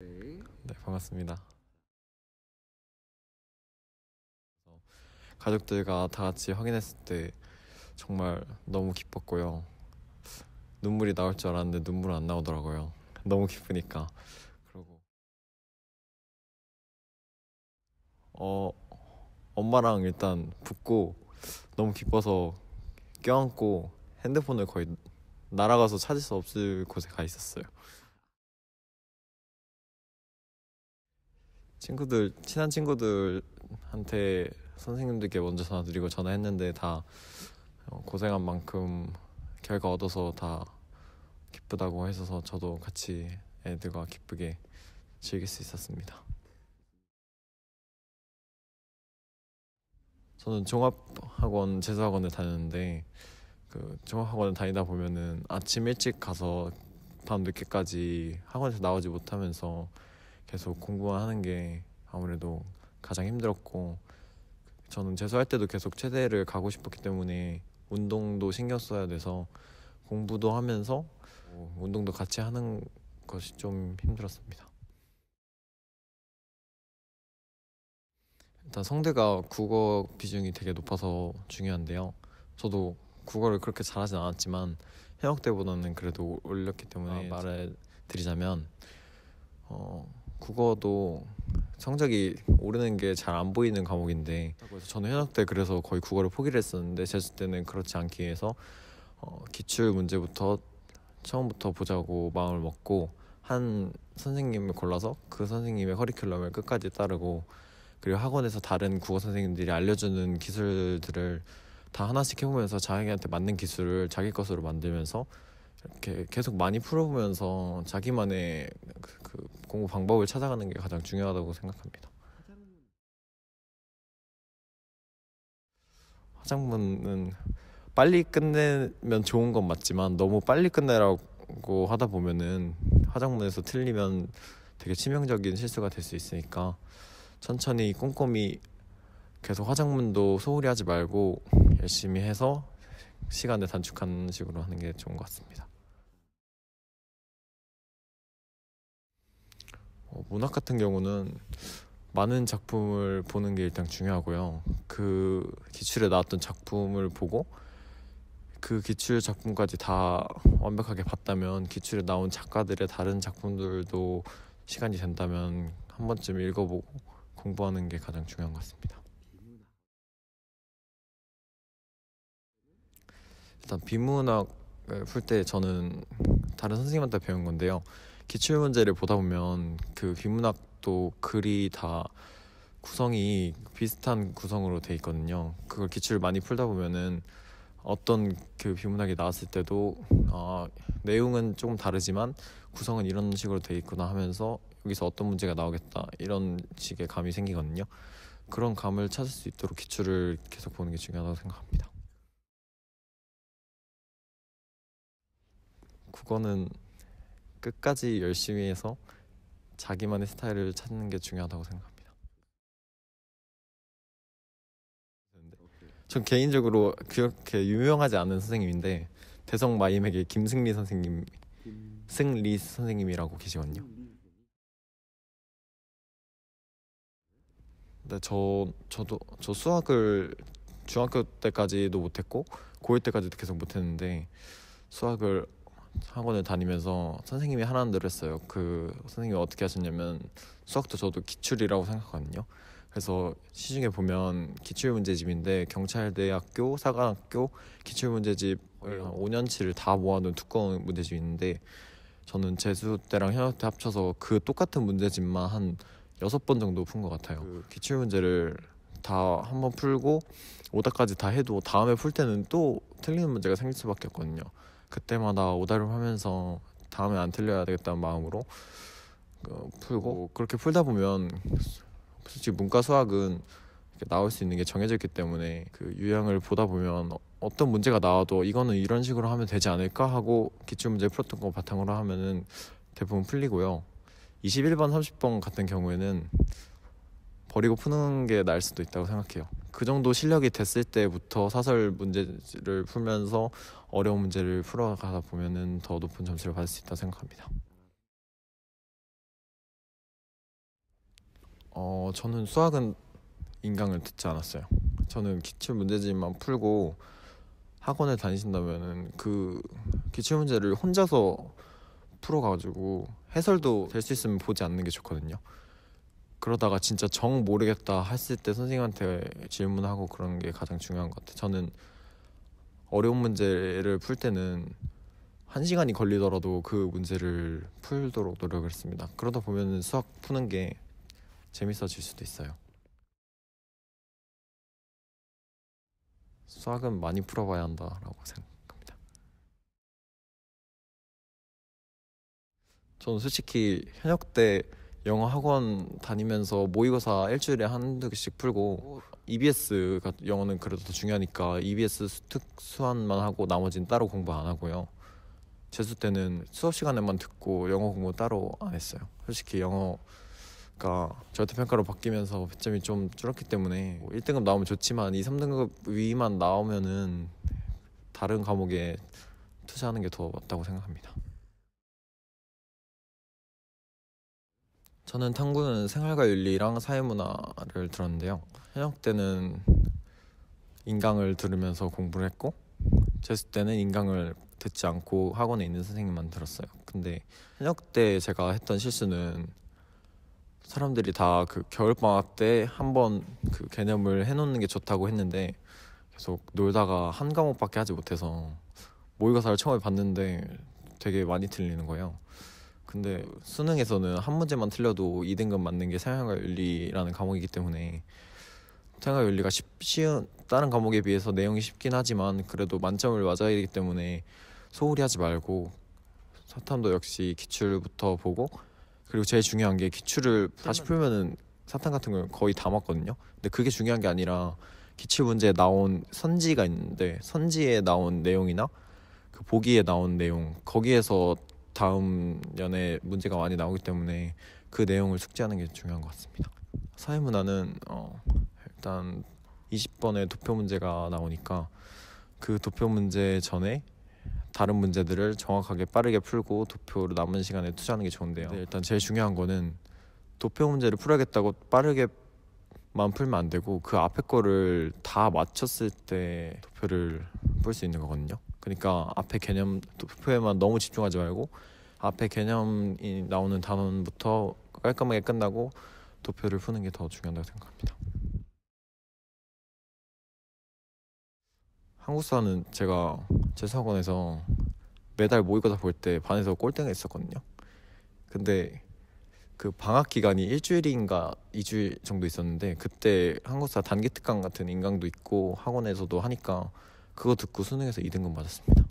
네, 반갑습니다. 가족들과 다 같이 확인했을 때 정말 너무 기뻤고요. 눈물이 나올 줄 알았는데 눈물 안 나오더라고요. 너무 기쁘니까. 그리고 어 엄마랑 일단 붙고 너무 기뻐서 껴안고 핸드폰을 거의 날아가서 찾을 수 없을 곳에 가 있었어요. 친구들 친한 친구들한테 선생님들께 먼저 전화드리고 전화했는데 다 어, 고생한 만큼 결과 얻어서 다 기쁘다고 해서 저도 같이 애들과 기쁘게 즐길 수 있었습니다. 저는 종합학원 재수학원을 다녔는데 그 종합학원을 다니다 보면은 아침 일찍 가서 밤 늦게까지 학원에서 나오지 못하면서 계속 공부하는 게 아무래도 가장 힘들었고 저는 재수할 때도 계속 체대를 가고 싶었기 때문에 운동도 신경 써야 돼서 공부도 하면서 어, 운동도 같이 하는 것이 좀 힘들었습니다. 일단 성대가 국어 비중이 되게 높아서 중요한데요. 저도 국어를 그렇게 잘하진 않았지만 해역 때보다는 그래도 올렸기 때문에 아, 말을 드리자면 어, 국어도 성적이 오르는 게 잘 안 보이는 과목인데 그래서 저는 현역 때 그래서 거의 국어를 포기를 했었는데 재수 때는 그렇지 않기 위해서 어, 기출 문제부터 처음부터 보자고 마음을 먹고 한 선생님을 골라서 그 선생님의 커리큘럼을 끝까지 따르고 그리고 학원에서 다른 국어 선생님들이 알려주는 기술들을 다 하나씩 해보면서 자기한테 맞는 기술을 자기 것으로 만들면서 이렇게 계속 많이 풀어보면서 자기만의 그, 그 공부 방법을 찾아가는 게 가장 중요하다고 생각합니다. 화장문은 빨리 끝내면 좋은 건 맞지만 너무 빨리 끝내라고 하다 보면은 화장문에서 틀리면 되게 치명적인 실수가 될 수 있으니까 천천히 꼼꼼히 계속 화장문도 소홀히 하지 말고 열심히 해서 시간을 단축하는 식으로 하는 게 좋은 것 같습니다. 뭐 문학 같은 경우는 많은 작품을 보는 게 일단 중요하고요. 그 기출에 나왔던 작품을 보고 그 기출 작품까지 다 완벽하게 봤다면 기출에 나온 작가들의 다른 작품들도 시간이 된다면 한 번쯤 읽어보고 공부하는 게 가장 중요한 것 같습니다. 일단 비문학을 풀 때 저는 다른 선생님한테 배운 건데요. 기출 문제를 보다 보면 그 비문학도 글이 다 구성이 비슷한 구성으로 돼 있거든요. 그걸 기출을 많이 풀다 보면은 어떤 그 비문학이 나왔을 때도 아, 내용은 조금 다르지만 구성은 이런 식으로 돼 있구나 하면서 여기서 어떤 문제가 나오겠다 이런 식의 감이 생기거든요. 그런 감을 찾을 수 있도록 기출을 계속 보는 게 중요하다고 생각합니다. 국어는 끝까지 열심히 해서 자기만의 스타일을 찾는 게 중요하다고 생각합니다. 전 개인적으로 그렇게 유명하지 않은 선생님인데 대성 마임에게 김승리 선생님 승리 선생님이라고 계시거든요. 근데 저 저도 저 수학을 중학교 때까지도 못했고 고1 때까지도 계속 못했는데 수학을 학원을 다니면서 선생님이 하나 늘었어요. 그 선생님이 어떻게 하셨냐면 수학도 저도 기출이라고 생각하거든요. 그래서 시중에 보면 기출문제집인데 경찰대학교, 사관학교 기출문제집을 한 5년치를 다 모아놓은 두꺼운 문제집이 있는데 저는 재수 때랑 현역 때 합쳐서 그 똑같은 문제집만 한 여섯 번 정도 푼 것 같아요. 그 기출문제를 다 한 번 풀고 오다까지 다 해도 다음에 풀 때는 또 틀리는 문제가 생길 수밖에 없거든요. 그때마다 오다름 하면서 다음에 안 틀려야 되겠다는 마음으로 어, 풀고 그렇게 풀다 보면 솔직히 문과 수학은 이렇게 나올 수 있는 게 정해져 있기 때문에 그 유형을 보다 보면 어, 어떤 문제가 나와도 이거는 이런 식으로 하면 되지 않을까 하고 기출 문제 풀었던 거 바탕으로 하면은 대부분 풀리고요. 21번, 30번 같은 경우에는 버리고 푸는 게 나을 수도 있다고 생각해요. 그 정도 실력이 됐을 때부터 사설 문제를 풀면서 어려운 문제를 풀어가다 보면은 더 높은 점수를 받을 수 있다고 생각합니다. 어, 저는 수학은 인강을 듣지 않았어요. 저는 기출 문제집만 풀고 학원을 다니신다면은 그 기출 문제를 혼자서 풀어가지고 해설도 될 수 있으면 보지 않는 게 좋거든요. 그러다가 진짜 정 모르겠다 했을 때 선생님한테 질문하고 그런 게 가장 중요한 것 같아요. 저는 어려운 문제를 풀 때는 한 시간이 걸리더라도 그 문제를 풀도록 노력했습니다. 그러다 보면 수학 푸는 게 재밌어질 수도 있어요. 수학은 많이 풀어봐야 한다라고 생각합니다. 저는 솔직히 현역 때 영어 학원 다니면서 모의고사 일주일에 한두 개씩 풀고 EBS가 영어는 그래도 더 중요하니까 EBS 수특 수환만 하고 나머지는 따로 공부 안 하고요. 재수 때는 수업 시간에만 듣고 영어 공부 따로 안 했어요. 솔직히 영어가 절대 평가로 바뀌면서 배점이 좀 줄었기 때문에 1등급 뭐 나오면 좋지만 2, 3등급 위만 나오면은 다른 과목에 투자하는 게 더 맞다고 생각합니다. 저는 탐구는 생활과 윤리랑 사회문화를 들었는데요. 현역 때는 인강을 들으면서 공부를 했고 재수 때는 인강을 듣지 않고 학원에 있는 선생님만 들었어요. 근데 현역 때 제가 했던 실수는 사람들이 다 그 겨울 방학 때 한번그 개념을 해놓는 게 좋다고 했는데 계속 놀다가 한 과목밖에 하지 못해서 모의고사를 처음에 봤는데 되게 많이 틀리는 거예요. 근데 수능에서는 한 문제만 틀려도 2등급 맞는 게생활과 윤리라는 과목이기 때문에 생활 과 윤리가 쉽, 쉬운 다른 과목에 비해서 내용이 쉽긴 하지만 그래도 만점을 맞아야 되기 때문에 소홀히 하지 말고 사탐도 역시 기출부터 보고 그리고 제일 중요한 게 기출을 다시 풀면은 사탐 같은 걸 거의 다 맞거든요. 근데 그게 중요한 게 아니라 기출 문제에 나온 선지가 있는데 선지에 나온 내용이나 그 보기에 나온 내용 거기에서 다음 연애 문제가 많이 나오기 때문에 그 내용을 숙지하는 게 중요한 것 같습니다. 사회문화는 어, 일단 20번의 도표 문제가 나오니까 그 도표 문제 전에 다른 문제들을 정확하게 빠르게 풀고 도표를 남은 시간에 투자하는 게 좋은데요. 네, 일단 제일 중요한 거는 도표 문제를 풀어야겠다고 빠르게만 풀면 안 되고 그 앞에 거를 다 맞췄을 때 도표를 풀 수 있는 거거든요. 그러니까 앞에 개념 투 표에만 너무 집중하지 말고 앞에 개념이 나오는 단원부터 깔끔하게 끝나고 투표를 푸는 게 더 중요하다고 생각합니다. 한국사는 제가 제 학원에서 매달 모의고사 볼 때 반에서 꼴등을 했었거든요. 근데 그 방학 기간이 일주일인가 이주일 정도 있었는데 그때 한국사 단기 특강 같은 인강도 있고 학원에서도 하니까 그거 듣고 수능에서 2등급 맞았습니다.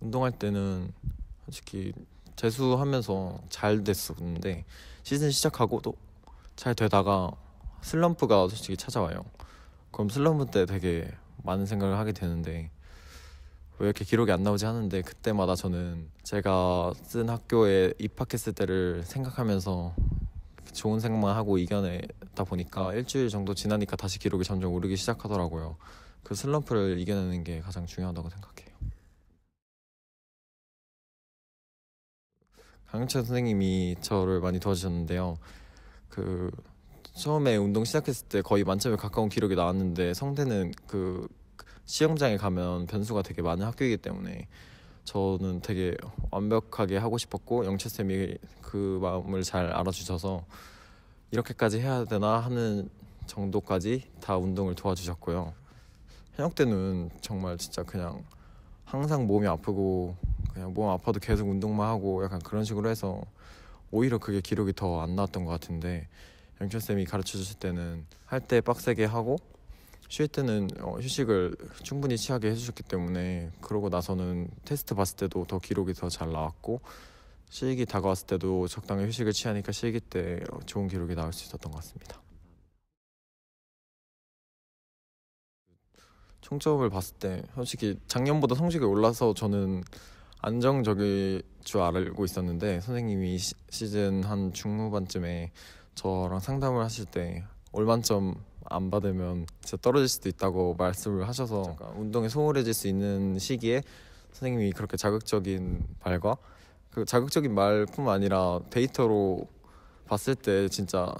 운동할 때는 솔직히 재수하면서 잘 됐었는데 시즌 시작하고도 잘 되다가 슬럼프가 솔직히 찾아와요. 그럼 슬럼프 때 되게 많은 생각을 하게 되는데 왜 이렇게 기록이 안 나오지 하는데 그때마다 저는 제가 쓴 학교에 입학했을 때를 생각하면서 좋은 생각만 하고 이겨내다 보니까 일주일 정도 지나니까 다시 기록이 점점 오르기 시작하더라고요. 그 슬럼프를 이겨내는 게 가장 중요하다고 생각해요. 강영철 선생님이 저를 많이 도와주셨는데요. 그 처음에 운동 시작했을 때 거의 만점에 가까운 기록이 나왔는데 성대는 그 시험장에 가면 변수가 되게 많은 학교이기 때문에 저는 되게 완벽하게 하고 싶었고 영채 쌤이 그 마음을 잘 알아주셔서 이렇게까지 해야 되나 하는 정도까지 다 운동을 도와주셨고요. 현역 때는 정말 진짜 그냥 항상 몸이 아프고 그냥 몸 아파도 계속 운동만 하고 약간 그런 식으로 해서 오히려 그게 기록이 더 안 나왔던 것 같은데 영철 쌤이 가르쳐 주실 때는 할 때 빡세게 하고 쉴 때는 어, 휴식을 충분히 취하게 해주셨기 때문에 그러고 나서는 테스트 봤을 때도 더 기록이 더 잘 나왔고 실기 다가왔을 때도 적당히 휴식을 취하니까 실기 때 어, 좋은 기록이 나올 수 있었던 것 같습니다. 총점을 봤을 때 솔직히 작년보다 성적이 올라서 저는 안정적일 줄 알고 있었는데 선생님이 시, 시즌 한 중후반쯤에 저랑 상담을 하실 때 올만점 안 받으면 진짜 떨어질 수도 있다고 말씀을 하셔서 그러니까 운동에 소홀해질 수 있는 시기에 선생님이 그렇게 자극적인 말과 그 자극적인 말뿐만 아니라 데이터로 봤을 때 진짜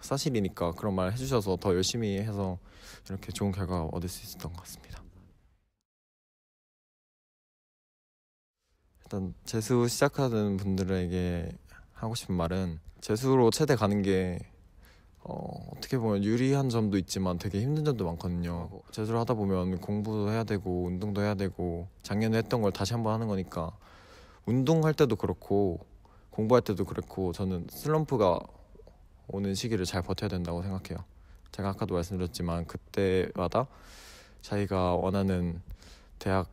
사실이니까 그런 말 해주셔서 더 열심히 해서 이렇게 좋은 결과 얻을 수 있었던 것 같습니다. 일단 재수 시작하는 분들에게 하고 싶은 말은 재수로 최대 가는 게 어, 어떻게 보면 유리한 점도 있지만 되게 힘든 점도 많거든요. 재수를 하다 보면 공부도 해야 되고 운동도 해야 되고 작년에 했던 걸 다시 한번 하는 거니까 운동할 때도 그렇고 공부할 때도 그렇고 저는 슬럼프가 오는 시기를 잘 버텨야 된다고 생각해요. 제가 아까도 말씀드렸지만 그때마다 자기가 원하는 대학에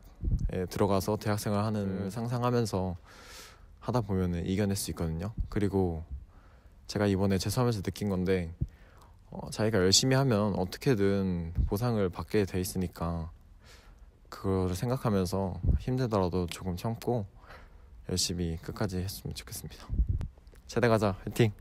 들어가서 대학생활 하는 음. 상상하면서 하다 보면 이겨낼 수 있거든요. 그리고 제가 이번에 재수하면서 느낀 건데 어, 자기가 열심히 하면 어떻게든 보상을 받게 돼 있으니까 그거를 생각하면서 힘들더라도 조금 참고 열심히 끝까지 했으면 좋겠습니다. 세대 가자 화이팅!